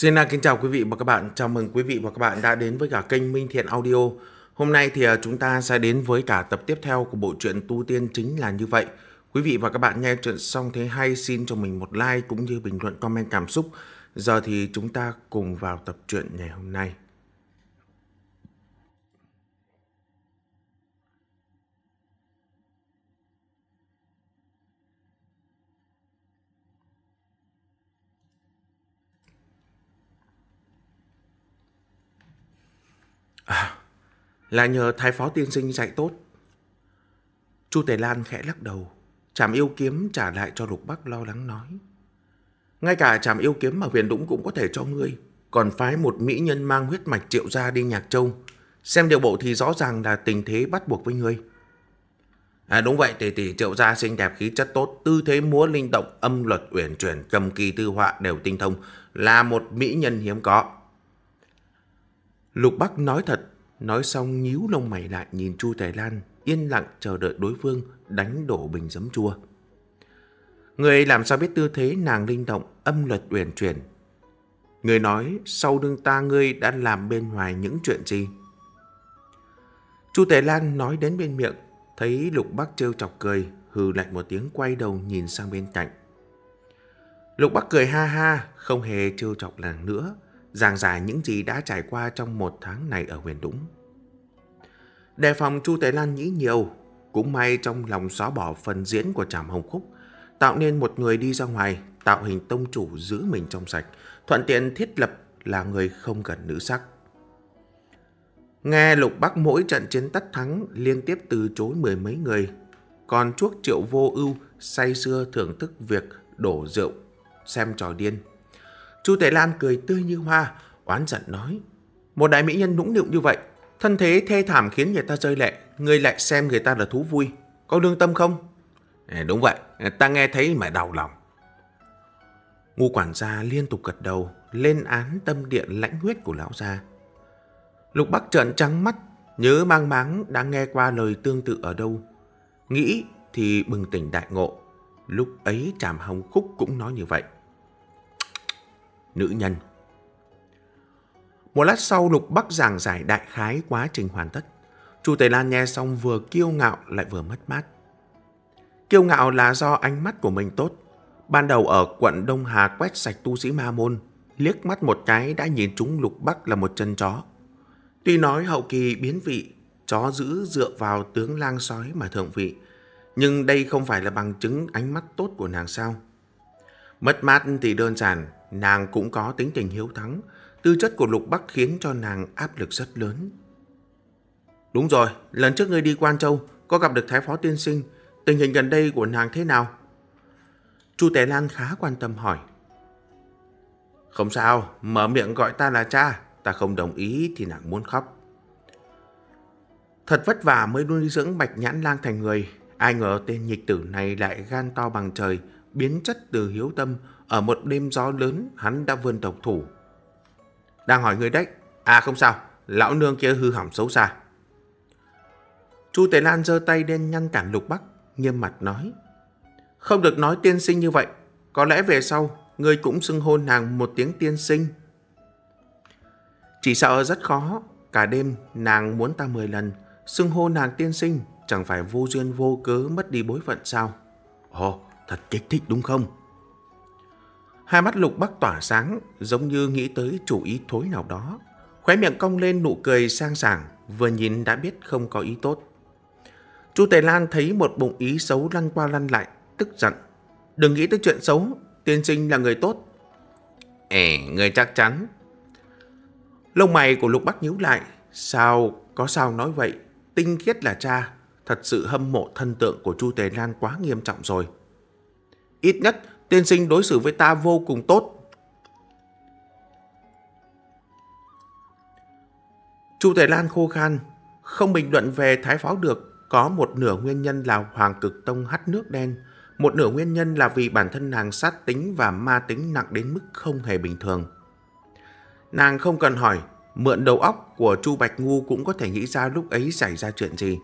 Xin à, kính chào quý vị và các bạn. Chào mừng quý vị và các bạn đã đến với cả kênh Minh Thiện Audio. Hôm nay thì à, chúng ta sẽ đến với cả tập tiếp theo của bộ truyện Tu Tiên chính là như vậy. Quý vị và các bạn nghe truyện xong thế hay xin cho mình một like cũng như bình luận comment cảm xúc. Giờ thì chúng ta cùng vào tập truyện ngày hôm nay. là nhờ thái phó tiên sinh dạy tốt. Chu Tề Lan khẽ lắc đầu, chảm yêu kiếm trả lại cho Lục Bắc lo lắng nói. Ngay cả chảm yêu kiếm mà huyền đũng cũng có thể cho ngươi, còn phái một mỹ nhân mang huyết mạch triệu ra đi Nhạc Châu. Xem điều bộ thì rõ ràng là tình thế bắt buộc với ngươi. À đúng vậy, tỷ tỷ triệu gia xinh đẹp khí chất tốt, tư thế múa linh động, âm luật uyển chuyển, cầm kỳ tư họa đều tinh thông, là một mỹ nhân hiếm có. Lục Bắc nói thật, Nói xong nhíu lông mày lại nhìn Chu Tài Lan, yên lặng chờ đợi đối phương đánh đổ bình giấm chua. Người làm sao biết tư thế nàng linh động, âm luật uyển chuyển. Người nói sau đương ta ngươi đã làm bên ngoài những chuyện gì? Chu Tài Lan nói đến bên miệng, thấy Lục Bắc trêu chọc cười, hừ lạnh một tiếng quay đầu nhìn sang bên cạnh. Lục Bắc cười ha ha, không hề trêu chọc nàng nữa, giảng giải những gì đã trải qua trong một tháng này ở huyền Đũng. Đề phòng Chu Tế Lan nghĩ nhiều, cũng may trong lòng xóa bỏ phần diễn của Trảm Hồng Khúc, tạo nên một người đi ra ngoài, tạo hình tông chủ giữ mình trong sạch, thuận tiện thiết lập là người không cần nữ sắc. Nghe Lục Bắc mỗi trận chiến tất thắng liên tiếp từ chối mười mấy người, còn chuốc triệu vô ưu say xưa thưởng thức việc đổ rượu, xem trò điên, Chu Tề Lan cười tươi như hoa, oán giận nói. Một đại mỹ nhân nũng nịu như vậy, thân thế thê thảm khiến người ta rơi lệ, người lại xem người ta là thú vui. Có lương tâm không? À, đúng vậy, ta nghe thấy mà đau lòng. Ngu quản gia liên tục gật đầu, lên án tâm điện lãnh huyết của lão gia. Lục Bắc trợn trắng mắt, nhớ mang máng đã nghe qua lời tương tự ở đâu. Nghĩ thì bừng tỉnh đại ngộ, lúc ấy Tràm Hồng Khúc cũng nói như vậy nữ nhân. Một lát sau Lục Bắc giảng giải đại khái quá trình hoàn tất. Chu Tề Lan nghe xong vừa kiêu ngạo lại vừa mất mát. Kiêu ngạo là do ánh mắt của mình tốt. Ban đầu ở quận Đông Hà quét sạch tu sĩ Ma Môn, liếc mắt một cái đã nhìn chúng Lục Bắc là một chân chó. Tuy nói hậu kỳ biến vị, chó giữ dựa vào tướng lang sói mà thượng vị, nhưng đây không phải là bằng chứng ánh mắt tốt của nàng sao. Mất mát thì đơn giản, Nàng cũng có tính tình hiếu thắng, tư chất của Lục Bắc khiến cho nàng áp lực rất lớn. Đúng rồi, lần trước ngươi đi Quan Châu, có gặp được Thái Phó Tiên Sinh, tình hình gần đây của nàng thế nào? Chu Tế Lan khá quan tâm hỏi. Không sao, mở miệng gọi ta là cha, ta không đồng ý thì nàng muốn khóc. Thật vất vả mới nuôi dưỡng bạch nhãn lang thành người, ai ngờ tên nhịch tử này lại gan to bằng trời, biến chất từ hiếu tâm, ở một đêm gió lớn, hắn đã vươn độc thủ. Đang hỏi người đấy. À không sao, lão nương kia hư hỏng xấu xa. Chu Tề Lan giơ tay đen ngăn cản lục bắc, nghiêm mặt nói. Không được nói tiên sinh như vậy, có lẽ về sau, người cũng xưng hôn nàng một tiếng tiên sinh. Chỉ sợ rất khó, cả đêm nàng muốn ta mười lần, xưng hô nàng tiên sinh chẳng phải vô duyên vô cớ mất đi bối phận sao? Ồ, thật kích thích đúng không? Hai mắt lục bắc tỏa sáng, giống như nghĩ tới chủ ý thối nào đó. Khóe miệng cong lên nụ cười sang sảng, vừa nhìn đã biết không có ý tốt. Chu Tề Lan thấy một bụng ý xấu lăn qua lăn lại, tức giận. Đừng nghĩ tới chuyện xấu, tiên sinh là người tốt. Ê, người chắc chắn. Lông mày của Lục Bắc nhíu lại, sao, có sao nói vậy, tinh khiết là cha, thật sự hâm mộ thân tượng của Chu Tề Lan quá nghiêm trọng rồi. Ít nhất tiên sinh đối xử với ta vô cùng tốt. Chu Thể Lan khô khan, không bình luận về thái pháo được, có một nửa nguyên nhân là Hoàng Cực Tông hắt nước đen, một nửa nguyên nhân là vì bản thân nàng sát tính và ma tính nặng đến mức không hề bình thường. Nàng không cần hỏi, mượn đầu óc của Chu Bạch Ngu cũng có thể nghĩ ra lúc ấy xảy ra chuyện gì.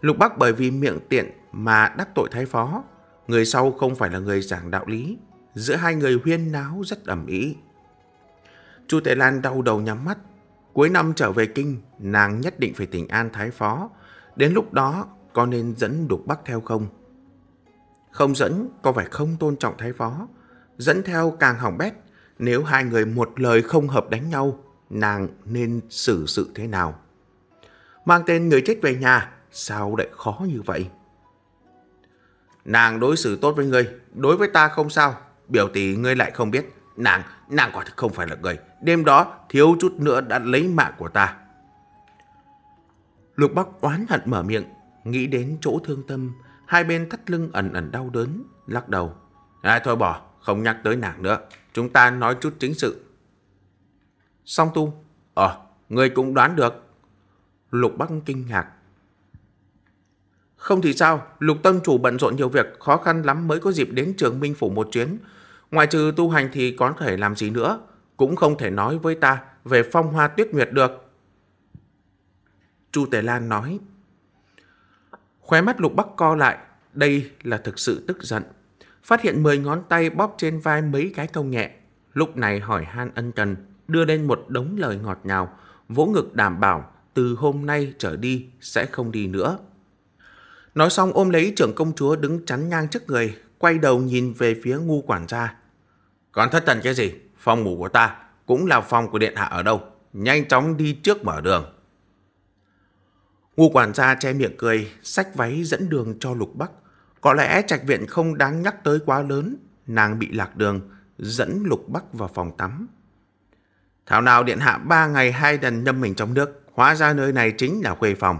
Lục Bắc bởi vì miệng tiện mà đắc tội thái phó, Người sau không phải là người giảng đạo lý, giữa hai người huyên náo rất ẩm ý. Chu Tệ Lan đau đầu nhắm mắt, cuối năm trở về kinh, nàng nhất định phải tỉnh an thái phó, đến lúc đó có nên dẫn Đục Bắc theo không? Không dẫn có phải không tôn trọng thái phó, dẫn theo càng hỏng bét, nếu hai người một lời không hợp đánh nhau, nàng nên xử sự thế nào? Mang tên người chết về nhà, sao lại khó như vậy? Nàng đối xử tốt với ngươi, đối với ta không sao, biểu tỷ ngươi lại không biết. Nàng, nàng quả thực không phải là người, đêm đó thiếu chút nữa đã lấy mạng của ta. Lục Bắc oán hận mở miệng, nghĩ đến chỗ thương tâm, hai bên thắt lưng ẩn ẩn đau đớn, lắc đầu. ai à, thôi bỏ, không nhắc tới nàng nữa, chúng ta nói chút chính sự. Song tu, ờ, ngươi cũng đoán được. Lục Bắc kinh ngạc, không thì sao, lục tâm chủ bận rộn nhiều việc, khó khăn lắm mới có dịp đến trường minh phủ một chuyến. Ngoài trừ tu hành thì có thể làm gì nữa, cũng không thể nói với ta về phong hoa tuyết nguyệt được. Chu Tề Lan nói. Khóe mắt lục bắc co lại, đây là thực sự tức giận. Phát hiện 10 ngón tay bóp trên vai mấy cái công nhẹ. Lúc này hỏi han ân cần, đưa lên một đống lời ngọt ngào, vỗ ngực đảm bảo từ hôm nay trở đi sẽ không đi nữa. Nói xong ôm lấy trưởng công chúa đứng chắn ngang trước người, quay đầu nhìn về phía ngu quản gia. Còn thất thần cái gì? Phòng ngủ của ta cũng là phòng của điện hạ ở đâu. Nhanh chóng đi trước mở đường. Ngu quản gia che miệng cười, sách váy dẫn đường cho lục bắc. Có lẽ trạch viện không đáng nhắc tới quá lớn, nàng bị lạc đường, dẫn lục bắc vào phòng tắm. Thảo nào điện hạ ba ngày hai lần nhâm mình trong nước, hóa ra nơi này chính là khuê phòng.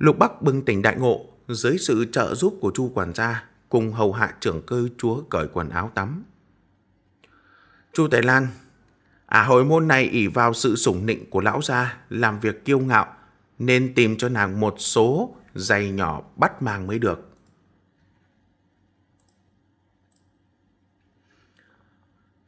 Lục Bắc bừng tỉnh đại ngộ, dưới sự trợ giúp của Chu quản gia, cùng hầu hạ trưởng cơ chúa cởi quần áo tắm. Chu Tài Lan, à hồi môn này ỷ vào sự sủng nịnh của lão gia làm việc kiêu ngạo, nên tìm cho nàng một số giày nhỏ bắt màng mới được.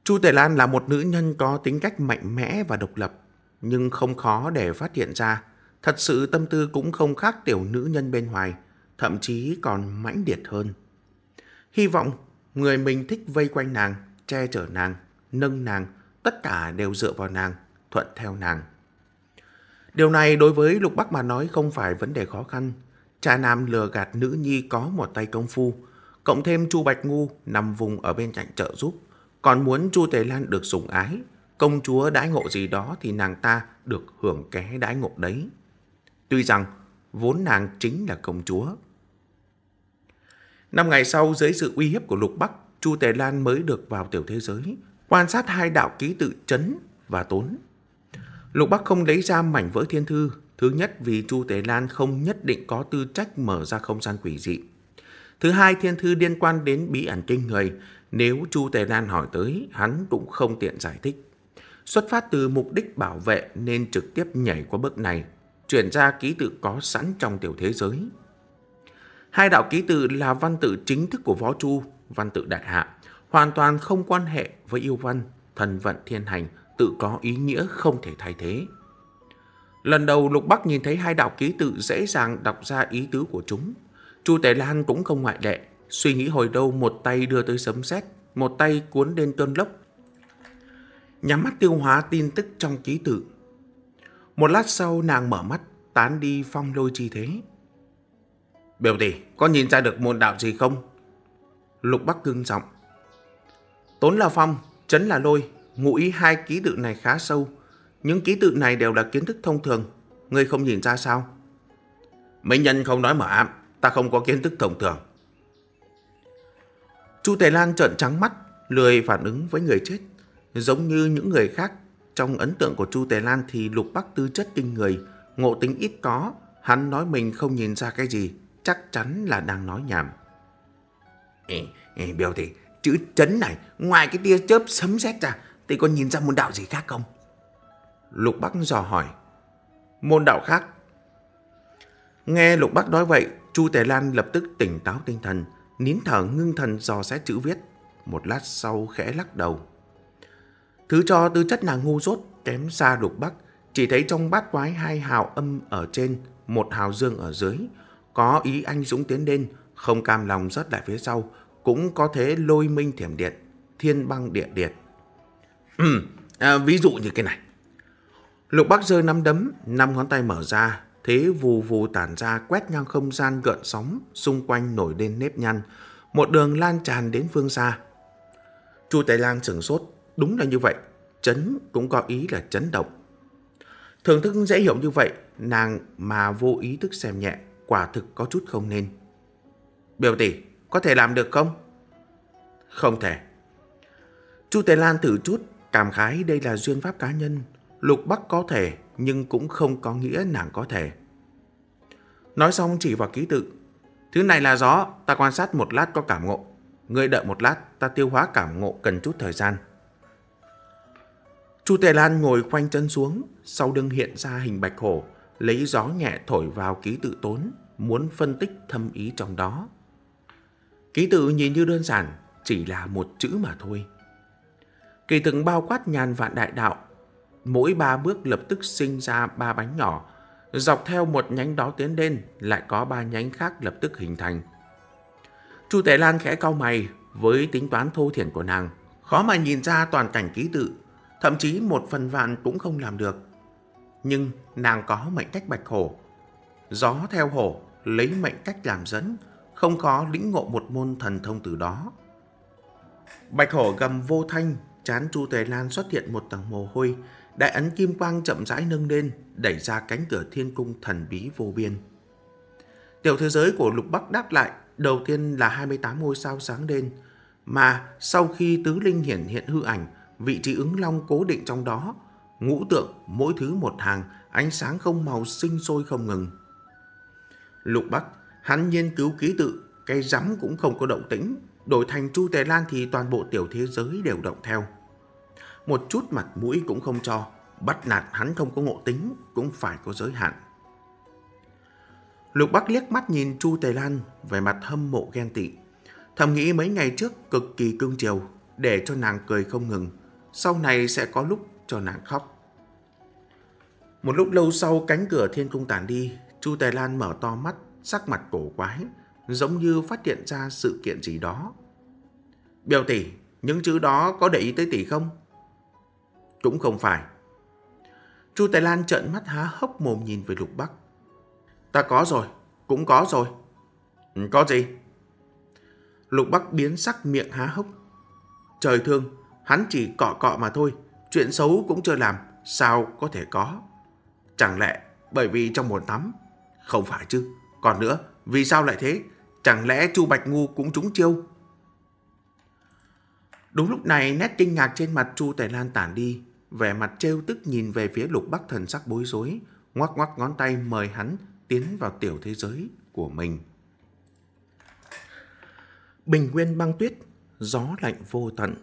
Chu Tề Lan là một nữ nhân có tính cách mạnh mẽ và độc lập, nhưng không khó để phát hiện ra Thật sự tâm tư cũng không khác tiểu nữ nhân bên ngoài, thậm chí còn mãnh liệt hơn. Hy vọng người mình thích vây quanh nàng, che chở nàng, nâng nàng, tất cả đều dựa vào nàng, thuận theo nàng. Điều này đối với Lục Bắc mà nói không phải vấn đề khó khăn. Cha Nam lừa gạt nữ nhi có một tay công phu, cộng thêm Chu Bạch Ngu nằm vùng ở bên cạnh trợ giúp. Còn muốn Chu Tề Lan được sủng ái, công chúa đãi ngộ gì đó thì nàng ta được hưởng ké đãi ngộ đấy. Tuy rằng vốn nàng chính là công chúa. Năm ngày sau, dưới sự uy hiếp của Lục Bắc, Chu Tề Lan mới được vào tiểu thế giới, quan sát hai đạo ký tự chấn và tốn. Lục Bắc không lấy ra mảnh vỡ thiên thư, thứ nhất vì Chu Tề Lan không nhất định có tư trách mở ra không gian quỷ dị. Thứ hai, thiên thư liên quan đến bí ẩn kinh người, nếu Chu Tề Lan hỏi tới, hắn cũng không tiện giải thích. Xuất phát từ mục đích bảo vệ nên trực tiếp nhảy qua bước này, chuyển ra ký tự có sẵn trong tiểu thế giới. Hai đạo ký tự là văn tự chính thức của Võ Chu, văn tự đại hạ, hoàn toàn không quan hệ với yêu văn, thần vận thiên hành, tự có ý nghĩa không thể thay thế. Lần đầu Lục Bắc nhìn thấy hai đạo ký tự dễ dàng đọc ra ý tứ của chúng. Chu Tế Lan cũng không ngoại lệ, suy nghĩ hồi đâu một tay đưa tới sấm sét, một tay cuốn lên cơn lốc. Nhắm mắt tiêu hóa tin tức trong ký tự, một lát sau nàng mở mắt, tán đi phong lôi chi thế. Biểu tỷ, có nhìn ra được môn đạo gì không? Lục Bắc cương giọng. Tốn là phong, chấn là lôi, ngụ ý hai ký tự này khá sâu. Những ký tự này đều là kiến thức thông thường, ngươi không nhìn ra sao? Mấy nhân không nói mở ám, ta không có kiến thức thông thường. Chu Tề Lan trợn trắng mắt, lười phản ứng với người chết, giống như những người khác trong ấn tượng của Chu Tề Lan thì Lục Bắc tư chất kinh người, ngộ tính ít có, hắn nói mình không nhìn ra cái gì, chắc chắn là đang nói nhảm. Ê, ê, biểu thị chữ chấn này, ngoài cái tia chớp sấm sét ra, thì có nhìn ra môn đạo gì khác không? Lục Bắc dò hỏi. Môn đạo khác? Nghe Lục Bắc nói vậy, Chu Tề Lan lập tức tỉnh táo tinh thần, nín thở ngưng thần dò xét chữ viết. Một lát sau khẽ lắc đầu. Thứ cho tư chất nàng ngu dốt, kém xa lục bắc, chỉ thấy trong bát quái hai hào âm ở trên, một hào dương ở dưới. Có ý anh dũng tiến lên, không cam lòng rớt lại phía sau, cũng có thế lôi minh thiểm điện, thiên băng địa điệt. Ừ, à, ví dụ như cái này. Lục Bắc rơi năm đấm, năm ngón tay mở ra, thế vù vù tản ra quét ngang không gian gợn sóng, xung quanh nổi lên nếp nhăn, một đường lan tràn đến phương xa. Chu Tài lang sửng sốt, Đúng là như vậy, chấn cũng có ý là chấn động. Thưởng thức dễ hiểu như vậy, nàng mà vô ý thức xem nhẹ, quả thực có chút không nên. Biểu tỷ, có thể làm được không? Không thể. Chu Tề Lan thử chút, cảm khái đây là duyên pháp cá nhân. Lục Bắc có thể, nhưng cũng không có nghĩa nàng có thể. Nói xong chỉ vào ký tự. Thứ này là gió, ta quan sát một lát có cảm ngộ. người đợi một lát, ta tiêu hóa cảm ngộ cần chút thời gian. Chu Tề Lan ngồi khoanh chân xuống, sau lưng hiện ra hình bạch hổ, lấy gió nhẹ thổi vào ký tự tốn, muốn phân tích thâm ý trong đó. Ký tự nhìn như đơn giản, chỉ là một chữ mà thôi. Kỳ thực bao quát nhàn vạn đại đạo, mỗi ba bước lập tức sinh ra ba bánh nhỏ, dọc theo một nhánh đó tiến lên lại có ba nhánh khác lập tức hình thành. Chu Tề Lan khẽ cau mày với tính toán thô thiển của nàng, khó mà nhìn ra toàn cảnh ký tự thậm chí một phần vạn cũng không làm được. Nhưng nàng có mệnh cách bạch hổ. Gió theo hổ, lấy mệnh cách làm dẫn, không có lĩnh ngộ một môn thần thông từ đó. Bạch hổ gầm vô thanh, chán Chu Tề Lan xuất hiện một tầng mồ hôi, đại ấn kim quang chậm rãi nâng lên, đẩy ra cánh cửa thiên cung thần bí vô biên. Tiểu thế giới của Lục Bắc đáp lại, đầu tiên là 28 ngôi sao sáng lên, mà sau khi tứ linh hiển hiện hư ảnh, vị trí ứng long cố định trong đó, ngũ tượng mỗi thứ một hàng, ánh sáng không màu sinh sôi không ngừng. Lục Bắc, hắn nghiên cứu ký tự, cây rắm cũng không có động tĩnh, đổi thành Chu Tề Lan thì toàn bộ tiểu thế giới đều động theo. Một chút mặt mũi cũng không cho, bắt nạt hắn không có ngộ tính cũng phải có giới hạn. Lục Bắc liếc mắt nhìn Chu Tề Lan về mặt hâm mộ ghen tị. Thầm nghĩ mấy ngày trước cực kỳ cương chiều, để cho nàng cười không ngừng sau này sẽ có lúc cho nàng khóc. Một lúc lâu sau cánh cửa thiên cung tàn đi, Chu Tài Lan mở to mắt, sắc mặt cổ quái, giống như phát hiện ra sự kiện gì đó. Biểu tỷ, những chữ đó có để ý tới tỷ không? Cũng không phải. Chu Tài Lan trợn mắt há hốc mồm nhìn về Lục Bắc. Ta có rồi, cũng có rồi. có gì? Lục Bắc biến sắc miệng há hốc. Trời thương, Hắn chỉ cọ cọ mà thôi, chuyện xấu cũng chưa làm, sao có thể có? Chẳng lẽ bởi vì trong bồn tắm? Không phải chứ. Còn nữa, vì sao lại thế? Chẳng lẽ Chu Bạch Ngu cũng trúng chiêu? Đúng lúc này nét kinh ngạc trên mặt Chu Tài Lan tản đi, vẻ mặt trêu tức nhìn về phía lục bắc thần sắc bối rối, ngoắc ngoắc ngón tay mời hắn tiến vào tiểu thế giới của mình. Bình nguyên băng tuyết, gió lạnh vô tận,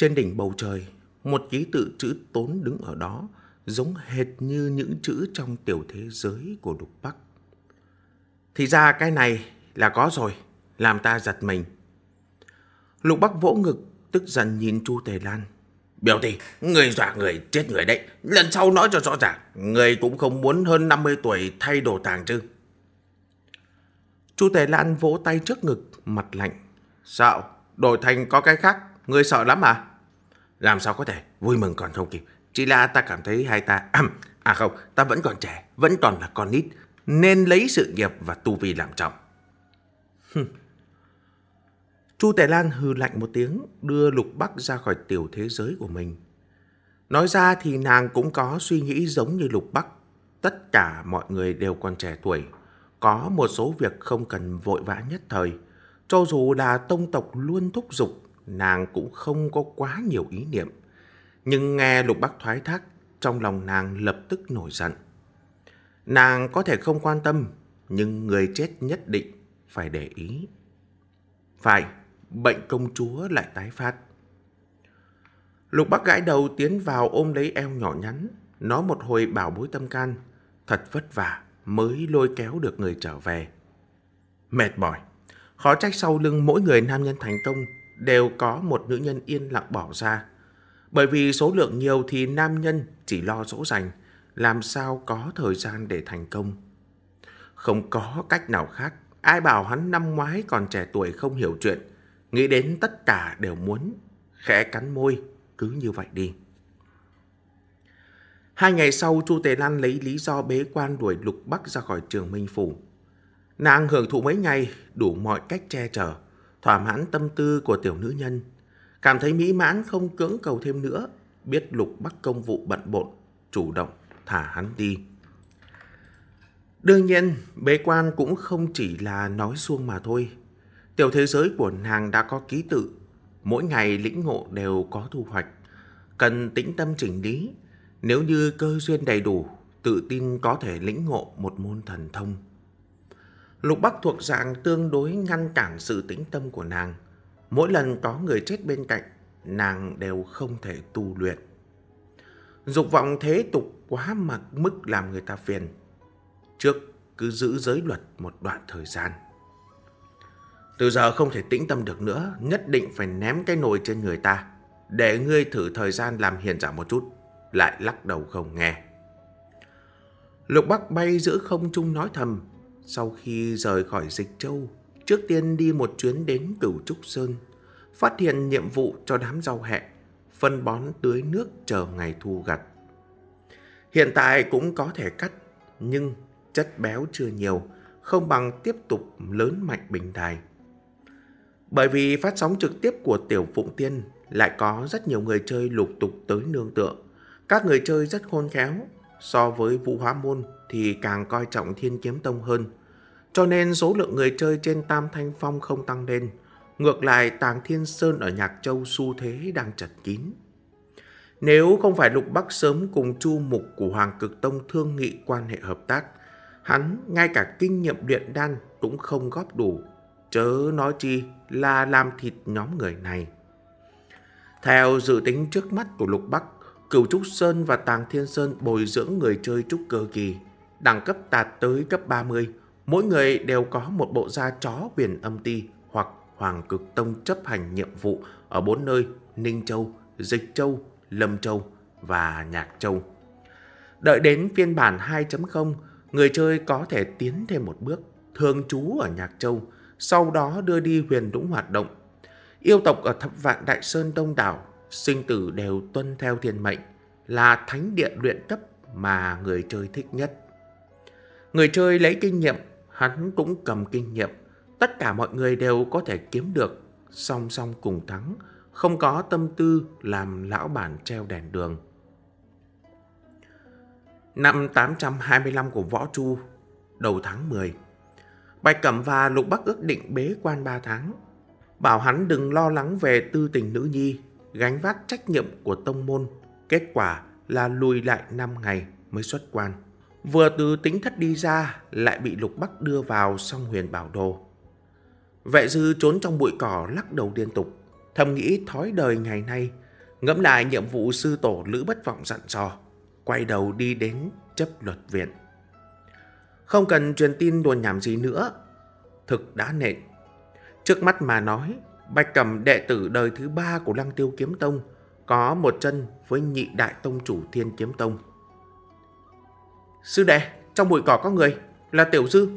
trên đỉnh bầu trời, một ký tự chữ tốn đứng ở đó, giống hệt như những chữ trong tiểu thế giới của Lục Bắc. Thì ra cái này là có rồi, làm ta giật mình. Lục Bắc vỗ ngực, tức giận nhìn Chu Tề Lan. Biểu tỷ, người dọa người chết người đấy. Lần sau nói cho rõ ràng, người cũng không muốn hơn 50 tuổi thay đồ tàng chứ. Chu Tề Lan vỗ tay trước ngực, mặt lạnh. Sao? Đổi thành có cái khác, người sợ lắm à? Làm sao có thể, vui mừng còn không kịp. Chỉ là ta cảm thấy hai ta... À không, ta vẫn còn trẻ, vẫn còn là con nít. Nên lấy sự nghiệp và tu vi làm trọng. Chu Tài Lan hừ lạnh một tiếng, đưa Lục Bắc ra khỏi tiểu thế giới của mình. Nói ra thì nàng cũng có suy nghĩ giống như Lục Bắc. Tất cả mọi người đều còn trẻ tuổi, có một số việc không cần vội vã nhất thời. Cho dù là tông tộc luôn thúc giục nàng cũng không có quá nhiều ý niệm. Nhưng nghe Lục Bắc thoái thác, trong lòng nàng lập tức nổi giận. Nàng có thể không quan tâm, nhưng người chết nhất định phải để ý. Phải, bệnh công chúa lại tái phát. Lục Bắc gãi đầu tiến vào ôm lấy eo nhỏ nhắn, nó một hồi bảo bối tâm can, thật vất vả mới lôi kéo được người trở về. Mệt mỏi, khó trách sau lưng mỗi người nam nhân thành công đều có một nữ nhân yên lặng bỏ ra. Bởi vì số lượng nhiều thì nam nhân chỉ lo dỗ dành, làm sao có thời gian để thành công. Không có cách nào khác, ai bảo hắn năm ngoái còn trẻ tuổi không hiểu chuyện, nghĩ đến tất cả đều muốn, khẽ cắn môi, cứ như vậy đi. Hai ngày sau, Chu Tề Lan lấy lý do bế quan đuổi Lục Bắc ra khỏi trường Minh Phủ. Nàng hưởng thụ mấy ngày, đủ mọi cách che chở, thỏa mãn tâm tư của tiểu nữ nhân. Cảm thấy mỹ mãn không cưỡng cầu thêm nữa, biết lục bắc công vụ bận bộn, chủ động thả hắn đi. Đương nhiên, bế quan cũng không chỉ là nói suông mà thôi. Tiểu thế giới của nàng đã có ký tự, mỗi ngày lĩnh ngộ đều có thu hoạch. Cần tĩnh tâm chỉnh lý, nếu như cơ duyên đầy đủ, tự tin có thể lĩnh ngộ một môn thần thông. Lục Bắc thuộc dạng tương đối ngăn cản sự tĩnh tâm của nàng. Mỗi lần có người chết bên cạnh, nàng đều không thể tu luyện. Dục vọng thế tục quá mặc mức làm người ta phiền. Trước cứ giữ giới luật một đoạn thời gian. Từ giờ không thể tĩnh tâm được nữa, nhất định phải ném cái nồi trên người ta. Để ngươi thử thời gian làm hiền giả một chút, lại lắc đầu không nghe. Lục Bắc bay giữa không trung nói thầm, sau khi rời khỏi Dịch Châu, trước tiên đi một chuyến đến Cửu Trúc Sơn, phát hiện nhiệm vụ cho đám rau hẹ, phân bón tưới nước chờ ngày thu gặt. Hiện tại cũng có thể cắt, nhưng chất béo chưa nhiều, không bằng tiếp tục lớn mạnh bình đài. Bởi vì phát sóng trực tiếp của Tiểu Phụng Tiên lại có rất nhiều người chơi lục tục tới nương tựa. Các người chơi rất khôn khéo, so với vũ hóa môn thì càng coi trọng thiên kiếm tông hơn cho nên số lượng người chơi trên Tam Thanh Phong không tăng lên. Ngược lại, Tàng Thiên Sơn ở Nhạc Châu xu thế đang chật kín. Nếu không phải Lục Bắc sớm cùng Chu Mục của Hoàng Cực Tông thương nghị quan hệ hợp tác, hắn ngay cả kinh nghiệm luyện đan cũng không góp đủ, chớ nói chi là làm thịt nhóm người này. Theo dự tính trước mắt của Lục Bắc, Cửu Trúc Sơn và Tàng Thiên Sơn bồi dưỡng người chơi trúc cơ kỳ, đẳng cấp đạt tới cấp 30, mỗi người đều có một bộ da chó biển âm ti hoặc Hoàng Cực Tông chấp hành nhiệm vụ ở bốn nơi Ninh Châu, Dịch Châu, Lâm Châu và Nhạc Châu. Đợi đến phiên bản 2.0, người chơi có thể tiến thêm một bước, thường trú ở Nhạc Châu, sau đó đưa đi huyền đũng hoạt động. Yêu tộc ở thập vạn Đại Sơn Đông Đảo, sinh tử đều tuân theo thiên mệnh, là thánh địa luyện cấp mà người chơi thích nhất. Người chơi lấy kinh nghiệm Hắn cũng cầm kinh nghiệm, tất cả mọi người đều có thể kiếm được, song song cùng thắng, không có tâm tư làm lão bản treo đèn đường. Năm 825 của Võ Chu, đầu tháng 10, Bạch Cẩm và Lục Bắc ước định bế quan 3 tháng, bảo hắn đừng lo lắng về tư tình nữ nhi, gánh vác trách nhiệm của tông môn. Kết quả là lùi lại 5 ngày mới xuất quan. Vừa từ tính thất đi ra, lại bị lục bắc đưa vào song huyền bảo đồ. Vệ dư trốn trong bụi cỏ lắc đầu liên tục, thầm nghĩ thói đời ngày nay, ngẫm lại nhiệm vụ sư tổ Lữ Bất Vọng dặn dò, quay đầu đi đến chấp luật viện. Không cần truyền tin đồn nhảm gì nữa, thực đã nện. Trước mắt mà nói, Bạch Cẩm đệ tử đời thứ ba của Lăng Tiêu Kiếm Tông, có một chân với nhị đại tông chủ Thiên Kiếm Tông. Sư đệ, trong bụi cỏ có người, là tiểu dư.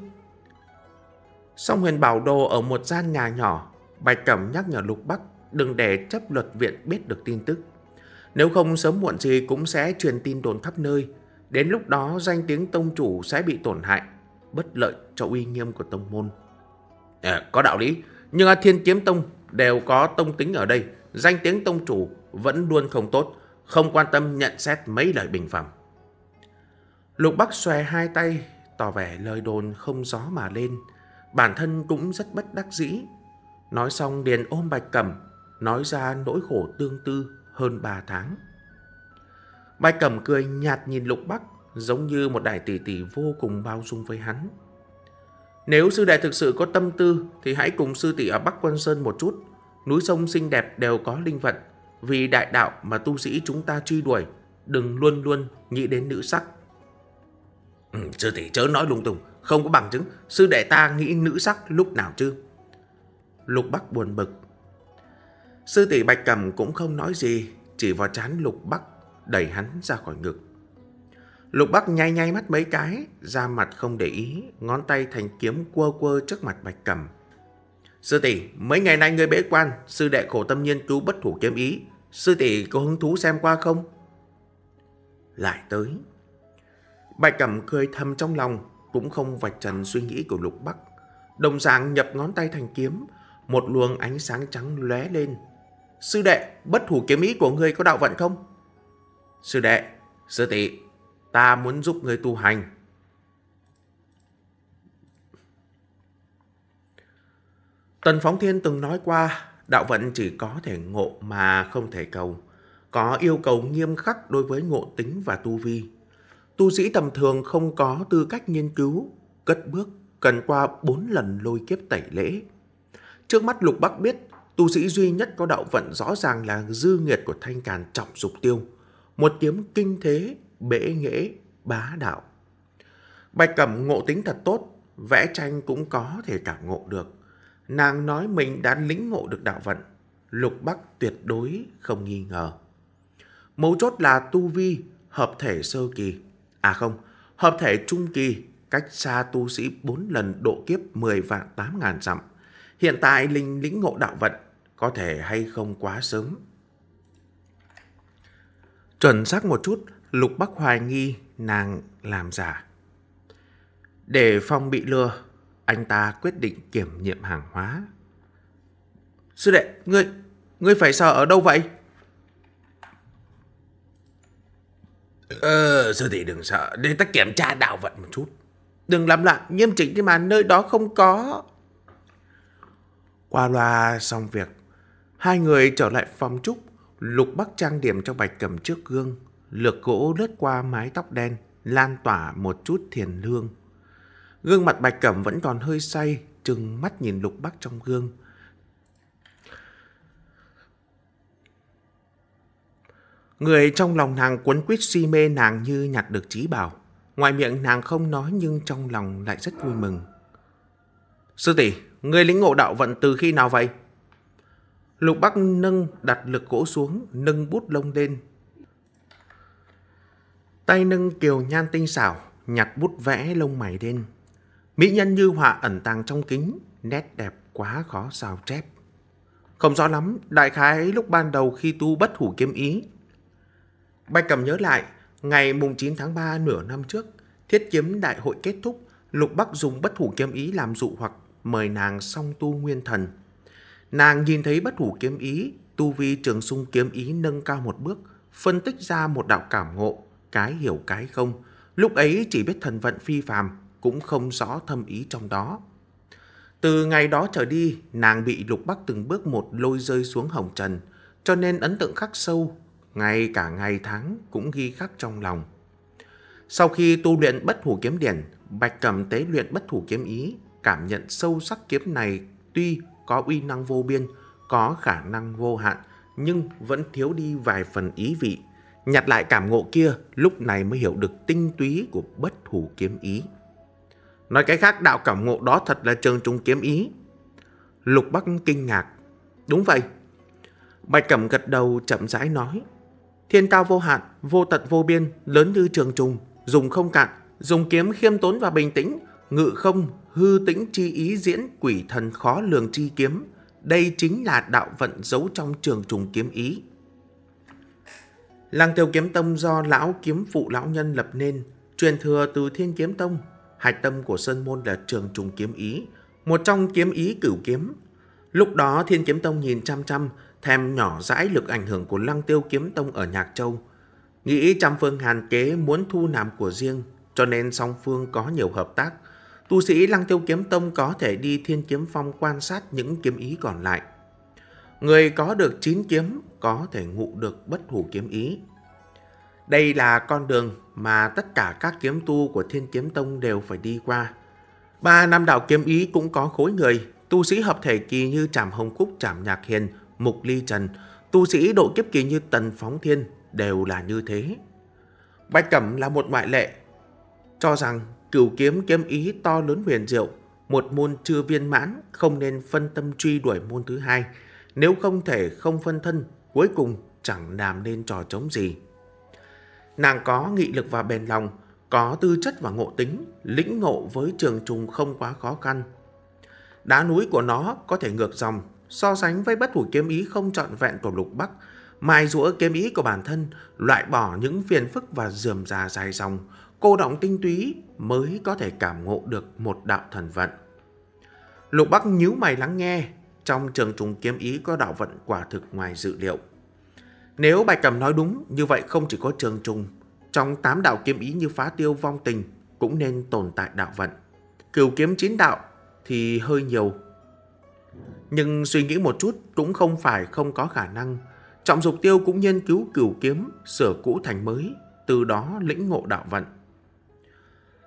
Song huyền bảo đồ ở một gian nhà nhỏ, Bạch Cẩm nhắc nhở Lục Bắc đừng để chấp luật viện biết được tin tức. Nếu không sớm muộn gì cũng sẽ truyền tin đồn khắp nơi, đến lúc đó danh tiếng tông chủ sẽ bị tổn hại, bất lợi cho uy nghiêm của tông môn. À, có đạo lý, nhưng thiên kiếm tông đều có tông tính ở đây, danh tiếng tông chủ vẫn luôn không tốt, không quan tâm nhận xét mấy lời bình phẩm. Lục Bắc xòe hai tay, tỏ vẻ lời đồn không gió mà lên. Bản thân cũng rất bất đắc dĩ. Nói xong liền ôm Bạch Cẩm, nói ra nỗi khổ tương tư hơn ba tháng. Bạch Cẩm cười nhạt nhìn Lục Bắc, giống như một đại tỷ tỷ vô cùng bao dung với hắn. Nếu sư đệ thực sự có tâm tư thì hãy cùng sư tỷ ở Bắc Quan Sơn một chút. Núi sông xinh đẹp đều có linh vật, vì đại đạo mà tu sĩ chúng ta truy đuổi, đừng luôn luôn nghĩ đến nữ sắc. Ừ, sư tỷ chớ nói lung tung, không có bằng chứng, sư đệ ta nghĩ nữ sắc lúc nào chứ. Lục Bắc buồn bực. Sư tỷ Bạch Cầm cũng không nói gì, chỉ vào chán Lục Bắc, đẩy hắn ra khỏi ngực. Lục Bắc nhay nhay mắt mấy cái, ra mặt không để ý, ngón tay thành kiếm quơ quơ trước mặt Bạch Cầm. Sư tỷ, mấy ngày nay ngươi bế quan, sư đệ khổ tâm nghiên cứu bất thủ kiếm ý. Sư tỷ có hứng thú xem qua không? Lại tới. Bạch Cẩm cười thầm trong lòng, cũng không vạch trần suy nghĩ của Lục Bắc. Đồng dạng nhập ngón tay thành kiếm, một luồng ánh sáng trắng lóe lên. Sư đệ, bất thủ kiếm ý của người có đạo vận không? Sư đệ, sư tỷ, ta muốn giúp người tu hành. Tần Phóng Thiên từng nói qua, đạo vận chỉ có thể ngộ mà không thể cầu, có yêu cầu nghiêm khắc đối với ngộ tính và tu vi tu sĩ tầm thường không có tư cách nghiên cứu, cất bước cần qua bốn lần lôi kiếp tẩy lễ. Trước mắt Lục Bắc biết, tu sĩ duy nhất có đạo vận rõ ràng là dư nghiệt của thanh càn trọng dục tiêu, một kiếm kinh thế, bể nghễ, bá đạo. Bạch Cẩm ngộ tính thật tốt, vẽ tranh cũng có thể cảm ngộ được. Nàng nói mình đã lĩnh ngộ được đạo vận, Lục Bắc tuyệt đối không nghi ngờ. Mấu chốt là tu vi, hợp thể sơ kỳ. À không, hợp thể trung kỳ cách xa tu sĩ 4 lần độ kiếp 10 vạn 8 ngàn dặm. Hiện tại linh lĩnh ngộ đạo vận có thể hay không quá sớm. Chuẩn xác một chút, Lục Bắc hoài nghi nàng làm giả. Để phòng bị lừa, anh ta quyết định kiểm nghiệm hàng hóa. Sư đệ, ngươi, ngươi phải sợ ở đâu vậy? Ờ, sư tỷ đừng sợ, để ta kiểm tra đạo vận một chút. Đừng làm loạn, nghiêm chỉnh nhưng mà, nơi đó không có. Qua loa xong việc, hai người trở lại phòng trúc, lục bắc trang điểm cho bạch cầm trước gương, lược gỗ lướt qua mái tóc đen, lan tỏa một chút thiền lương. Gương mặt bạch cẩm vẫn còn hơi say, trừng mắt nhìn lục bắc trong gương. Người trong lòng nàng cuốn quýt si mê nàng như nhặt được trí bảo. Ngoài miệng nàng không nói nhưng trong lòng lại rất vui mừng. Sư tỷ, người lĩnh ngộ đạo vận từ khi nào vậy? Lục Bắc nâng đặt lực gỗ xuống, nâng bút lông lên. Tay nâng kiều nhan tinh xảo, nhặt bút vẽ lông mày lên. Mỹ nhân như họa ẩn tàng trong kính, nét đẹp quá khó sao chép. Không rõ lắm, đại khái lúc ban đầu khi tu bất hủ kiếm ý, Bạch Cầm nhớ lại, ngày mùng 9 tháng 3 nửa năm trước, thiết kiếm đại hội kết thúc, Lục Bắc dùng bất thủ kiếm ý làm dụ hoặc mời nàng song tu nguyên thần. Nàng nhìn thấy bất thủ kiếm ý, tu vi trường sung kiếm ý nâng cao một bước, phân tích ra một đạo cảm ngộ, cái hiểu cái không. Lúc ấy chỉ biết thần vận phi phàm, cũng không rõ thâm ý trong đó. Từ ngày đó trở đi, nàng bị lục bắc từng bước một lôi rơi xuống hồng trần, cho nên ấn tượng khắc sâu ngay cả ngày tháng cũng ghi khắc trong lòng. Sau khi tu luyện bất thủ kiếm điển, Bạch Cẩm tế luyện bất thủ kiếm ý, cảm nhận sâu sắc kiếm này tuy có uy năng vô biên, có khả năng vô hạn, nhưng vẫn thiếu đi vài phần ý vị. Nhặt lại cảm ngộ kia, lúc này mới hiểu được tinh túy của bất thủ kiếm ý. Nói cái khác, đạo cảm ngộ đó thật là trường trung kiếm ý. Lục Bắc kinh ngạc. Đúng vậy. Bạch Cẩm gật đầu chậm rãi nói thiên cao vô hạn, vô tận vô biên, lớn như trường trùng, dùng không cạn, dùng kiếm khiêm tốn và bình tĩnh, ngự không, hư tĩnh chi ý diễn quỷ thần khó lường chi kiếm. Đây chính là đạo vận giấu trong trường trùng kiếm ý. Làng tiêu kiếm tông do lão kiếm phụ lão nhân lập nên, truyền thừa từ thiên kiếm tông. Hạch tâm của Sơn Môn là trường trùng kiếm ý, một trong kiếm ý cửu kiếm. Lúc đó thiên kiếm tông nhìn chăm chăm, thèm nhỏ rãi lực ảnh hưởng của Lăng Tiêu Kiếm Tông ở Nhạc Châu. Nghĩ trăm phương hàn kế muốn thu làm của riêng, cho nên song phương có nhiều hợp tác. Tu sĩ Lăng Tiêu Kiếm Tông có thể đi Thiên Kiếm Phong quan sát những kiếm ý còn lại. Người có được chín kiếm có thể ngụ được bất hủ kiếm ý. Đây là con đường mà tất cả các kiếm tu của Thiên Kiếm Tông đều phải đi qua. Ba năm đạo kiếm ý cũng có khối người, tu sĩ hợp thể kỳ như Trảm Hồng Cúc, Trảm Nhạc Hiền, mục ly trần, tu sĩ độ kiếp kỳ như Tần Phóng Thiên đều là như thế. Bạch Cẩm là một ngoại lệ, cho rằng cửu kiếm kiếm ý to lớn huyền diệu, một môn chưa viên mãn không nên phân tâm truy đuổi môn thứ hai, nếu không thể không phân thân, cuối cùng chẳng làm nên trò chống gì. Nàng có nghị lực và bền lòng, có tư chất và ngộ tính, lĩnh ngộ với trường trùng không quá khó khăn. Đá núi của nó có thể ngược dòng, so sánh với bất thủ kiếm ý không trọn vẹn của lục bắc, mài rũa kiếm ý của bản thân, loại bỏ những phiền phức và dườm già dài dòng, cô động tinh túy mới có thể cảm ngộ được một đạo thần vận. Lục Bắc nhíu mày lắng nghe, trong trường trùng kiếm ý có đạo vận quả thực ngoài dự liệu. Nếu bài cầm nói đúng, như vậy không chỉ có trường trùng, trong tám đạo kiếm ý như phá tiêu vong tình cũng nên tồn tại đạo vận. Cửu kiếm chín đạo thì hơi nhiều, nhưng suy nghĩ một chút cũng không phải không có khả năng. Trọng Dục Tiêu cũng nghiên cứu cửu kiếm, sửa cũ thành mới, từ đó lĩnh ngộ đạo vận.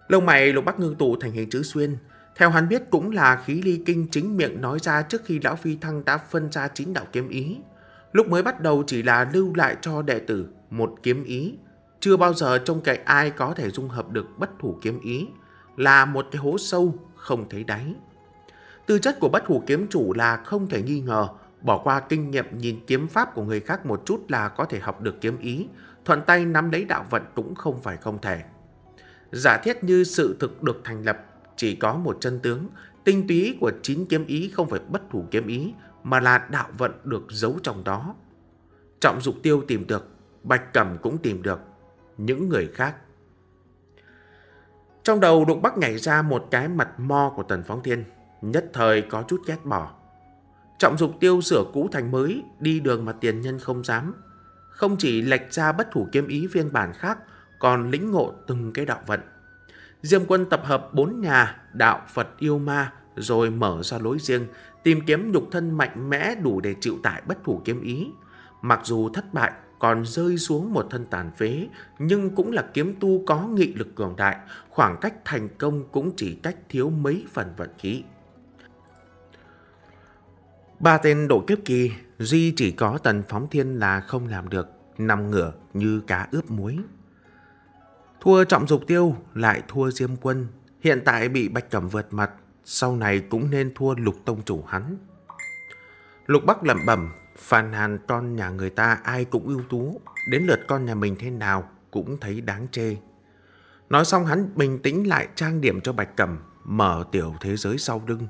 Lông mày Lục Bắc ngưng tụ thành hình chữ xuyên, theo hắn biết cũng là khí ly kinh chính miệng nói ra trước khi Lão Phi Thăng đã phân ra chính đạo kiếm ý. Lúc mới bắt đầu chỉ là lưu lại cho đệ tử một kiếm ý, chưa bao giờ trông cậy ai có thể dung hợp được bất thủ kiếm ý, là một cái hố sâu không thấy đáy. Tư chất của bất hủ kiếm chủ là không thể nghi ngờ, bỏ qua kinh nghiệm nhìn kiếm pháp của người khác một chút là có thể học được kiếm ý, thuận tay nắm lấy đạo vận cũng không phải không thể. Giả thiết như sự thực được thành lập, chỉ có một chân tướng, tinh túy của chín kiếm ý không phải bất thủ kiếm ý, mà là đạo vận được giấu trong đó. Trọng Dục Tiêu tìm được, Bạch Cẩm cũng tìm được, những người khác. Trong đầu Đụng Bắc nhảy ra một cái mặt mo của Tần Phóng Thiên nhất thời có chút ghét bỏ. Trọng dục tiêu sửa cũ thành mới, đi đường mà tiền nhân không dám. Không chỉ lệch ra bất thủ kiếm ý phiên bản khác, còn lĩnh ngộ từng cái đạo vận. Diêm quân tập hợp bốn nhà, đạo Phật yêu ma, rồi mở ra lối riêng, tìm kiếm nhục thân mạnh mẽ đủ để chịu tải bất thủ kiếm ý. Mặc dù thất bại, còn rơi xuống một thân tàn phế, nhưng cũng là kiếm tu có nghị lực cường đại, khoảng cách thành công cũng chỉ cách thiếu mấy phần vận khí. Ba tên độ kiếp kỳ, duy chỉ có tần phóng thiên là không làm được, nằm ngửa như cá ướp muối. Thua trọng dục tiêu, lại thua diêm quân, hiện tại bị bạch cẩm vượt mặt, sau này cũng nên thua lục tông chủ hắn. Lục Bắc lẩm bẩm, phàn hàn con nhà người ta ai cũng ưu tú, đến lượt con nhà mình thế nào cũng thấy đáng chê. Nói xong hắn bình tĩnh lại trang điểm cho bạch cẩm, mở tiểu thế giới sau lưng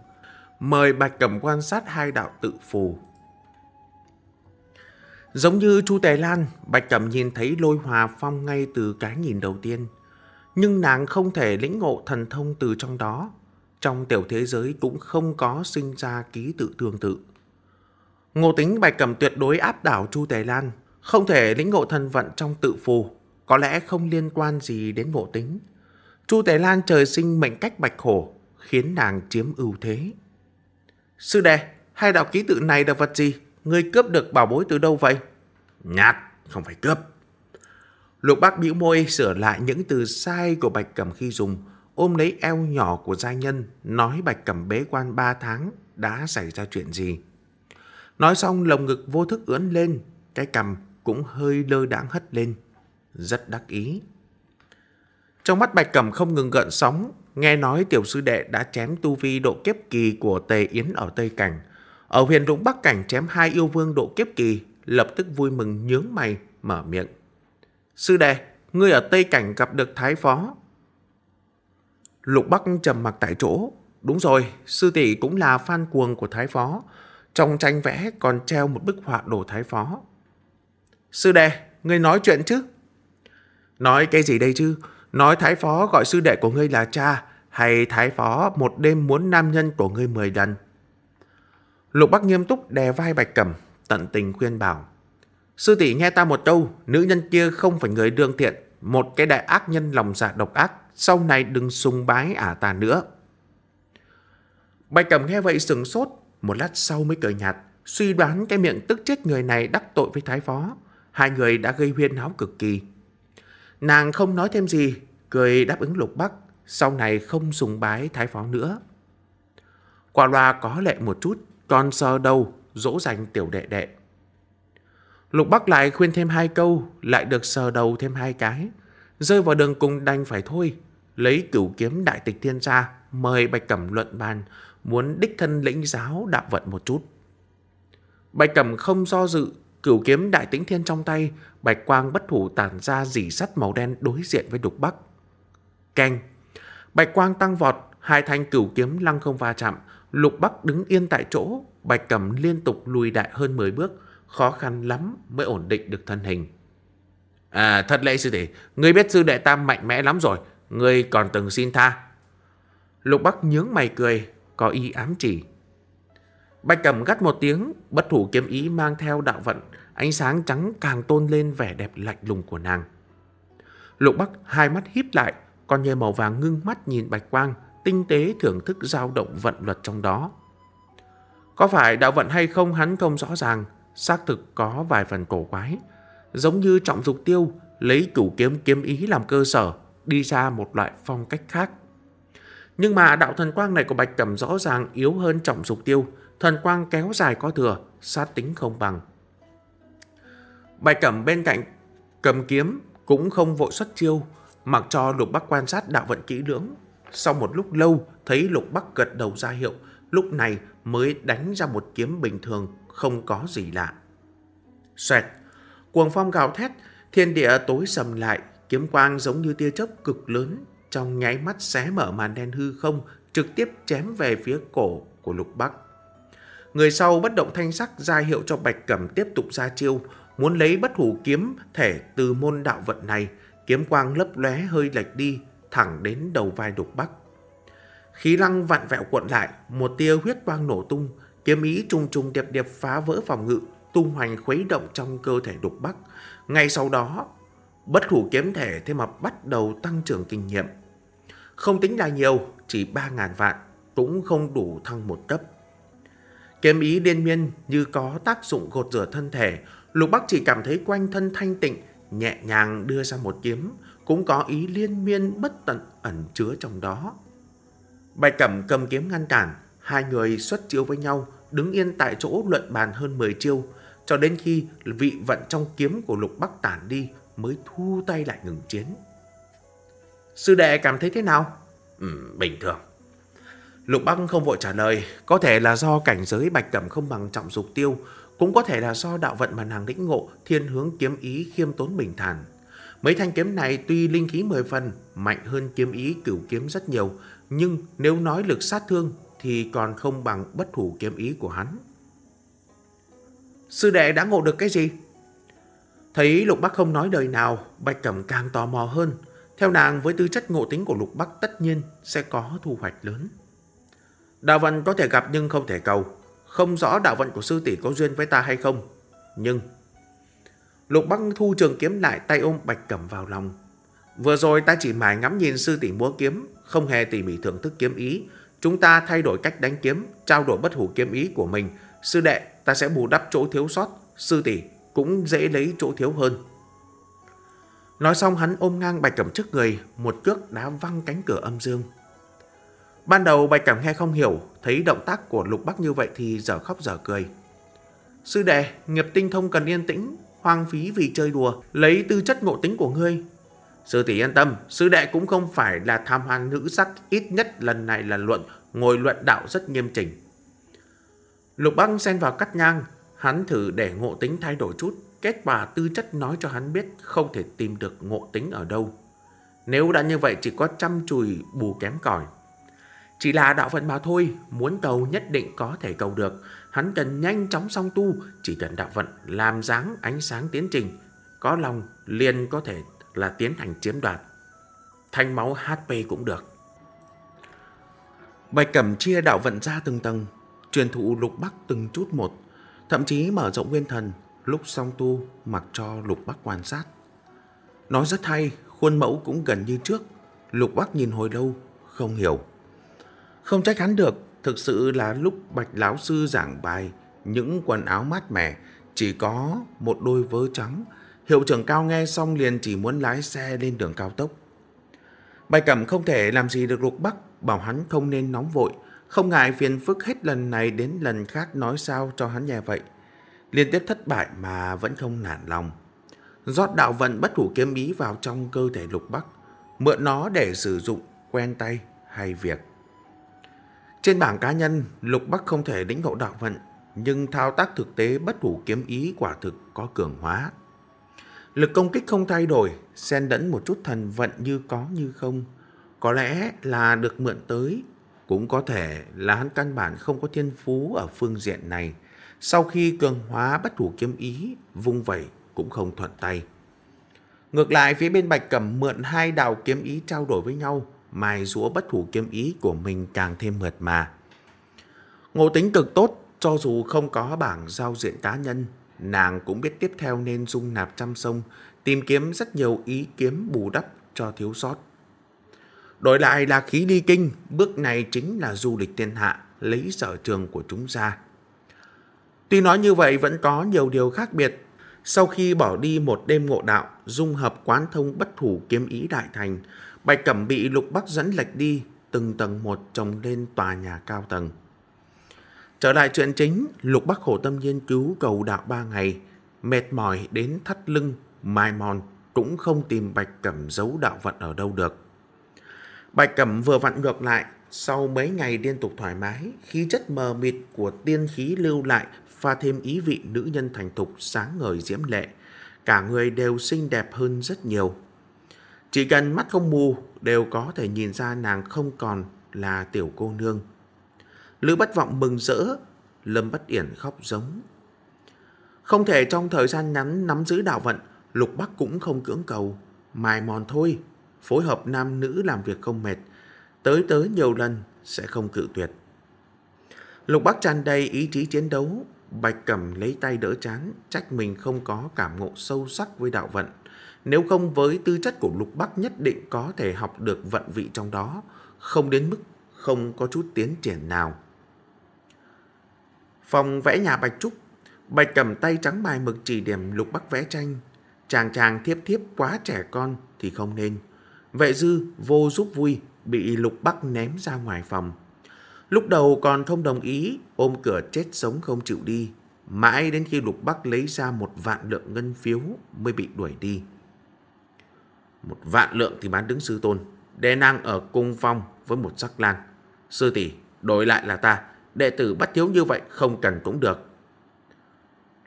mời Bạch Cẩm quan sát hai đạo tự phù. Giống như Chu Tề Lan, Bạch Cẩm nhìn thấy lôi hòa phong ngay từ cái nhìn đầu tiên. Nhưng nàng không thể lĩnh ngộ thần thông từ trong đó. Trong tiểu thế giới cũng không có sinh ra ký tự tương tự. Ngộ tính Bạch Cẩm tuyệt đối áp đảo Chu Tề Lan, không thể lĩnh ngộ thần vận trong tự phù, có lẽ không liên quan gì đến ngộ tính. Chu Tề Lan trời sinh mệnh cách bạch khổ, khiến nàng chiếm ưu thế. Sư đệ, hai đạo ký tự này là vật gì? Ngươi cướp được bảo bối từ đâu vậy? Nhạt, không phải cướp. Lục bác bĩu môi sửa lại những từ sai của Bạch Cẩm khi dùng, ôm lấy eo nhỏ của gia nhân, nói Bạch Cẩm bế quan ba tháng đã xảy ra chuyện gì. Nói xong lồng ngực vô thức ưỡn lên, cái cầm cũng hơi lơ đãng hất lên. Rất đắc ý. Trong mắt Bạch Cẩm không ngừng gợn sóng, nghe nói tiểu sư đệ đã chém tu vi độ kiếp kỳ của Tề Yến ở Tây Cảnh. Ở huyền Dũng Bắc Cảnh chém hai yêu vương độ kiếp kỳ, lập tức vui mừng nhướng mày, mở miệng. Sư đệ, ngươi ở Tây Cảnh gặp được Thái Phó. Lục Bắc trầm mặc tại chỗ. Đúng rồi, sư tỷ cũng là fan cuồng của Thái Phó. Trong tranh vẽ còn treo một bức họa đồ Thái Phó. Sư đệ, ngươi nói chuyện chứ? Nói cái gì đây chứ? Nói thái phó gọi sư đệ của ngươi là cha, hay thái phó một đêm muốn nam nhân của ngươi mười lần. Lục Bắc nghiêm túc đè vai Bạch Cẩm, tận tình khuyên bảo. Sư tỷ nghe ta một câu, nữ nhân kia không phải người đương thiện, một cái đại ác nhân lòng dạ độc ác, sau này đừng sùng bái ả ta nữa. Bạch Cẩm nghe vậy sừng sốt, một lát sau mới cười nhạt, suy đoán cái miệng tức chết người này đắc tội với thái phó. Hai người đã gây huyên náo cực kỳ. Nàng không nói thêm gì, cười đáp ứng Lục Bắc, sau này không sùng bái thái phó nữa. Quả loa có lệ một chút, còn sờ đầu, dỗ dành tiểu đệ đệ. Lục Bắc lại khuyên thêm hai câu, lại được sờ đầu thêm hai cái. Rơi vào đường cùng đành phải thôi, lấy cửu kiếm đại tịch thiên ra, mời Bạch Cẩm luận bàn, muốn đích thân lĩnh giáo đạo vận một chút. Bạch Cẩm không do dự, cửu kiếm đại tĩnh thiên trong tay, Bạch quang bất thủ tản ra dỉ sắt màu đen đối diện với đục bắc. Keng. Bạch quang tăng vọt, hai thanh cửu kiếm lăng không va chạm. Lục bắc đứng yên tại chỗ, bạch cầm liên tục lùi đại hơn 10 bước. Khó khăn lắm mới ổn định được thân hình. À, thật lệ sư tỷ, ngươi biết sư đệ tam mạnh mẽ lắm rồi, ngươi còn từng xin tha. Lục Bắc nhướng mày cười, có ý ám chỉ. Bạch Cẩm gắt một tiếng, bất thủ kiếm ý mang theo đạo vận, ánh sáng trắng càng tôn lên vẻ đẹp lạnh lùng của nàng. Lục Bắc hai mắt híp lại, con nhê màu vàng ngưng mắt nhìn bạch quang, tinh tế thưởng thức dao động vận luật trong đó. Có phải đạo vận hay không hắn không rõ ràng, xác thực có vài phần cổ quái. Giống như trọng dục tiêu, lấy chủ kiếm kiếm ý làm cơ sở, đi ra một loại phong cách khác. Nhưng mà đạo thần quang này của Bạch Cẩm rõ ràng yếu hơn trọng dục tiêu, thần quang kéo dài có thừa, sát tính không bằng. Bạch Cẩm bên cạnh cầm kiếm cũng không vội xuất chiêu, mặc cho Lục Bắc quan sát đạo vận kỹ lưỡng. Sau một lúc lâu, thấy Lục Bắc gật đầu ra hiệu, lúc này mới đánh ra một kiếm bình thường, không có gì lạ. Xoẹt, cuồng phong gào thét, thiên địa tối sầm lại, kiếm quang giống như tia chớp cực lớn, trong nháy mắt xé mở màn đen hư không, trực tiếp chém về phía cổ của Lục Bắc. Người sau bất động thanh sắc ra hiệu cho Bạch Cẩm tiếp tục ra chiêu, muốn lấy bất hủ kiếm thể từ môn đạo vận này, kiếm quang lấp lóe hơi lệch đi, thẳng đến đầu vai đục bắc. Khí lăng vặn vẹo cuộn lại, một tia huyết quang nổ tung, kiếm ý trùng trùng điệp điệp phá vỡ phòng ngự, tung hoành khuấy động trong cơ thể đục bắc. Ngay sau đó, bất hủ kiếm thể thế mà bắt đầu tăng trưởng kinh nghiệm. Không tính là nhiều, chỉ 3.000 vạn, cũng không đủ thăng một cấp. Kiếm ý liên miên như có tác dụng gột rửa thân thể, Lục Bắc chỉ cảm thấy quanh thân thanh tịnh, nhẹ nhàng đưa ra một kiếm, cũng có ý liên miên bất tận ẩn chứa trong đó. Bạch Cẩm cầm kiếm ngăn cản, hai người xuất chiêu với nhau, đứng yên tại chỗ luận bàn hơn 10 chiêu, cho đến khi vị vận trong kiếm của Lục Bắc tản đi mới thu tay lại ngừng chiến. Sư đệ cảm thấy thế nào? Ừ, bình thường. Lục Băng không vội trả lời, có thể là do cảnh giới bạch cẩm không bằng trọng dục tiêu, cũng có thể là do đạo vận mà nàng lĩnh ngộ, thiên hướng kiếm ý khiêm tốn bình thản. Mấy thanh kiếm này tuy linh khí 10 phần, mạnh hơn kiếm ý cửu kiếm rất nhiều, nhưng nếu nói lực sát thương thì còn không bằng bất thủ kiếm ý của hắn. Sư đệ đã ngộ được cái gì? Thấy Lục Bắc không nói lời nào, Bạch Cẩm càng tò mò hơn. Theo nàng với tư chất ngộ tính của Lục Bắc tất nhiên sẽ có thu hoạch lớn. Đạo vận có thể gặp nhưng không thể cầu. Không rõ đạo vận của sư tỷ có duyên với ta hay không. Nhưng... Lục băng thu trường kiếm lại tay ôm Bạch Cẩm vào lòng. Vừa rồi ta chỉ mải ngắm nhìn sư tỷ múa kiếm, không hề tỉ mỉ thưởng thức kiếm ý. Chúng ta thay đổi cách đánh kiếm, trao đổi bất hủ kiếm ý của mình. Sư đệ, ta sẽ bù đắp chỗ thiếu sót. Sư tỷ cũng dễ lấy chỗ thiếu hơn. Nói xong hắn ôm ngang Bạch Cẩm trước người, một cước đá văng cánh cửa âm dương. Ban đầu Bạch Cảm nghe không hiểu, thấy động tác của Lục Bắc như vậy thì dở khóc dở cười. Sư đệ, nghiệp tinh thông cần yên tĩnh, hoang phí vì chơi đùa, lấy tư chất ngộ tính của ngươi. Sư tỷ yên tâm, sư đệ cũng không phải là tham hoan nữ sắc, ít nhất lần này là luận, ngồi luận đạo rất nghiêm chỉnh. Lục bắc xen vào cắt nhang, hắn thử để ngộ tính thay đổi chút, kết quả tư chất nói cho hắn biết không thể tìm được ngộ tính ở đâu. Nếu đã như vậy chỉ có chăm chùi bù kém cỏi. Chỉ là đạo phận mà thôi, muốn cầu nhất định có thể cầu được. Hắn cần nhanh chóng song tu, chỉ cần đạo vận làm dáng ánh sáng tiến trình. Có lòng liền có thể là tiến hành chiếm đoạt. Thanh máu HP cũng được. Bạch Cẩm chia đạo vận ra từng tầng, truyền thụ lục bắc từng chút một, thậm chí mở rộng nguyên thần, lúc song tu mặc cho lục bắc quan sát. Nói rất hay, khuôn mẫu cũng gần như trước, lục bắc nhìn hồi lâu, không hiểu. Không trách hắn được, thực sự là lúc Bạch Lão Sư giảng bài, những quần áo mát mẻ, chỉ có một đôi vớ trắng. Hiệu trưởng cao nghe xong liền chỉ muốn lái xe lên đường cao tốc. Bạch Cẩm không thể làm gì được Lục Bắc, bảo hắn không nên nóng vội, không ngại phiền phức hết lần này đến lần khác nói sao cho hắn nghe vậy. Liên tiếp thất bại mà vẫn không nản lòng. Rót đạo vận bất thủ kiếm ý vào trong cơ thể Lục Bắc, mượn nó để sử dụng, quen tay hay việc. Trên bảng cá nhân, Lục Bắc không thể lĩnh ngộ đạo vận, nhưng thao tác thực tế bất hủ kiếm ý quả thực có cường hóa. Lực công kích không thay đổi, xen lẫn một chút thần vận như có như không. Có lẽ là được mượn tới, cũng có thể là hắn căn bản không có thiên phú ở phương diện này. Sau khi cường hóa bất hủ kiếm ý, vung vẩy cũng không thuận tay. Ngược lại, phía bên Bạch Cẩm mượn hai đào kiếm ý trao đổi với nhau, mài rũa bất thủ kiếm ý của mình càng thêm mượt mà. Ngộ tính cực tốt, cho dù không có bảng giao diện cá nhân, nàng cũng biết tiếp theo nên dung nạp trăm sông, tìm kiếm rất nhiều ý kiếm bù đắp cho thiếu sót. Đổi lại là khí đi kinh, bước này chính là du lịch thiên hạ, lấy sở trường của chúng ra. Tuy nói như vậy vẫn có nhiều điều khác biệt. Sau khi bỏ đi một đêm ngộ đạo, dung hợp quán thông bất thủ kiếm ý đại thành, Bạch Cẩm bị Lục Bắc dẫn lệch đi, từng tầng một trồng lên tòa nhà cao tầng. Trở lại chuyện chính, Lục Bắc khổ tâm nghiên cứu cầu đạo ba ngày, mệt mỏi đến thắt lưng, mai mòn, cũng không tìm Bạch Cẩm giấu đạo vận ở đâu được. Bạch Cẩm vừa vặn ngược lại, sau mấy ngày liên tục thoải mái, khí chất mờ mịt của tiên khí lưu lại pha thêm ý vị nữ nhân thành thục sáng ngời diễm lệ. Cả người đều xinh đẹp hơn rất nhiều, chỉ cần mắt không mù đều có thể nhìn ra nàng không còn là tiểu cô nương. Lữ bất vọng mừng rỡ, Lâm bất yển khóc giống. Không thể trong thời gian ngắn nắm giữ đạo vận, Lục Bắc cũng không cưỡng cầu, mài mòn thôi, phối hợp nam nữ làm việc không mệt, tới tới nhiều lần sẽ không cự tuyệt. Lục Bắc tràn đầy ý chí chiến đấu, Bạch Cẩm lấy tay đỡ chán, trách mình không có cảm ngộ sâu sắc với đạo vận. Nếu không với tư chất của Lục Bắc nhất định có thể học được vận vị trong đó, không đến mức không có chút tiến triển nào. Phòng vẽ nhà Bạch Trúc, Bạch cầm tay trắng bài mực chỉ điểm Lục Bắc vẽ tranh. Chàng chàng thiếp thiếp quá trẻ con thì không nên. Vệ dư vô giúp vui, bị Lục Bắc ném ra ngoài phòng. Lúc đầu còn không đồng ý, ôm cửa chết sống không chịu đi. Mãi đến khi Lục Bắc lấy ra một vạn lượng ngân phiếu mới bị đuổi đi một vạn lượng thì bán đứng sư tôn, đế năng ở cung phong với một sắc lang. Sư tỷ, đổi lại là ta, đệ tử bắt thiếu như vậy không cần cũng được.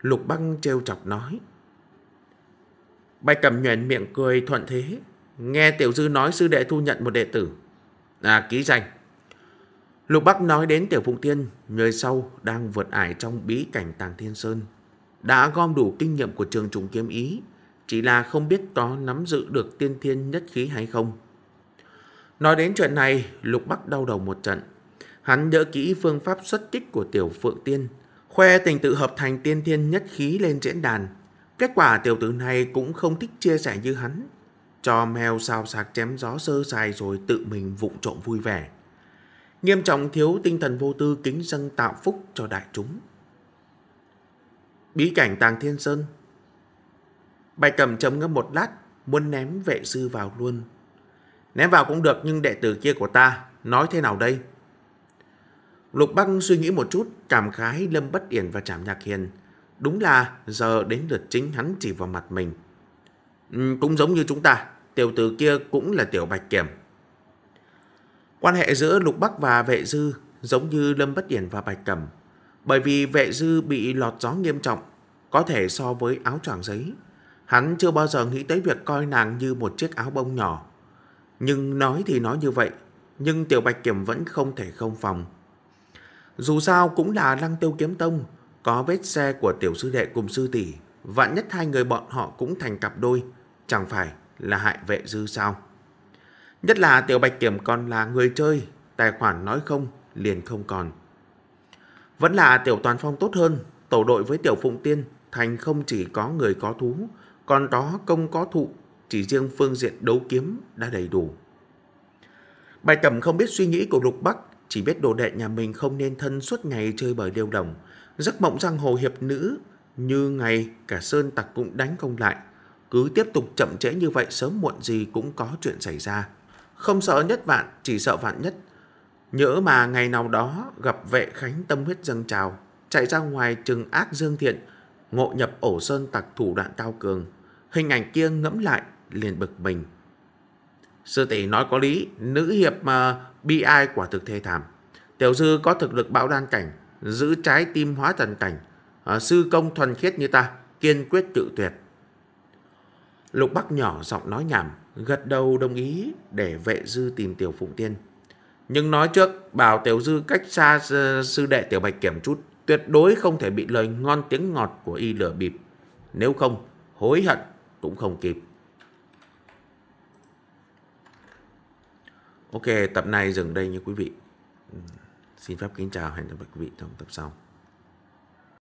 Lục băng trêu chọc nói. Bạch cầm nhuền miệng cười thuận thế, nghe tiểu dư nói sư đệ thu nhận một đệ tử. À, ký danh. Lục Bắc nói đến Tiểu Phụng Tiên, người sau đang vượt ải trong bí cảnh Tàng Thiên Sơn. Đã gom đủ kinh nghiệm của trường trùng kiếm ý, chỉ là không biết có nắm giữ được tiên thiên nhất khí hay không. Nói đến chuyện này, Lục Bắc đau đầu một trận. Hắn nhớ kỹ phương pháp xuất kích của tiểu phượng tiên, khoe tình tự hợp thành tiên thiên nhất khí lên diễn đàn. Kết quả tiểu tử này cũng không thích chia sẻ như hắn. Cho mèo xào sạc chém gió sơ sài rồi tự mình vụng trộm vui vẻ. Nghiêm trọng thiếu tinh thần vô tư kính dân tạo phúc cho đại chúng. Bí cảnh Tàng Thiên Sơn Bạch cầm chấm ngâm một lát, muốn ném vệ sư vào luôn. Ném vào cũng được nhưng đệ tử kia của ta, nói thế nào đây? Lục Bắc suy nghĩ một chút, cảm khái Lâm Bất Yển và Trảm Nhạc Hiền. Đúng là giờ đến lượt chính hắn chỉ vào mặt mình. Ừ, cũng giống như chúng ta, tiểu tử kia cũng là tiểu bạch kiểm. Quan hệ giữa Lục Bắc và vệ dư giống như Lâm Bất Yển và Bạch Cẩm. Bởi vì vệ dư bị lọt gió nghiêm trọng, có thể so với áo choàng giấy. Hắn chưa bao giờ nghĩ tới việc coi nàng như một chiếc áo bông nhỏ. Nhưng nói thì nói như vậy, nhưng Tiểu Bạch Kiểm vẫn không thể không phòng. Dù sao cũng là lăng tiêu kiếm tông, có vết xe của tiểu sư đệ cùng sư tỷ, vạn nhất hai người bọn họ cũng thành cặp đôi, chẳng phải là hại vệ dư sao. Nhất là Tiểu Bạch Kiểm còn là người chơi, tài khoản nói không, liền không còn. Vẫn là Tiểu Toàn Phong tốt hơn, tổ đội với Tiểu Phụng Tiên thành không chỉ có người có thú, còn đó công có thụ, chỉ riêng phương diện đấu kiếm đã đầy đủ. Bài tầm không biết suy nghĩ của Lục Bắc, chỉ biết đồ đệ nhà mình không nên thân suốt ngày chơi bời điêu đồng. Giấc mộng giang hồ hiệp nữ, như ngày cả Sơn Tặc cũng đánh công lại. Cứ tiếp tục chậm trễ như vậy sớm muộn gì cũng có chuyện xảy ra. Không sợ nhất vạn, chỉ sợ vạn nhất. Nhớ mà ngày nào đó gặp vệ khánh tâm huyết dâng trào, chạy ra ngoài trừng ác dương thiện, ngộ nhập ổ sơn tặc thủ đoạn cao cường, Hình ảnh kia ngẫm lại liền bực mình. Sư tỷ nói có lý, nữ hiệp mà ờ, bị ai quả thực thê thảm. Tiểu dư có thực lực bão đan cảnh, giữ trái tim hóa thần cảnh. À, sư công thuần khiết như ta, kiên quyết tự tuyệt. Lục Bắc nhỏ giọng nói nhảm, gật đầu đồng ý để vệ dư tìm Tiểu Phụng Tiên. Nhưng nói trước, bảo Tiểu Dư cách xa ờ, sư đệ Tiểu Bạch kiểm chút, tuyệt đối không thể bị lời ngon tiếng ngọt của y lửa bịp. Nếu không, hối hận cũng không kịp. Ok, tập này dừng đây nha quý vị. Ừ, xin phép kính chào, hẹn gặp lại quý vị trong tập sau.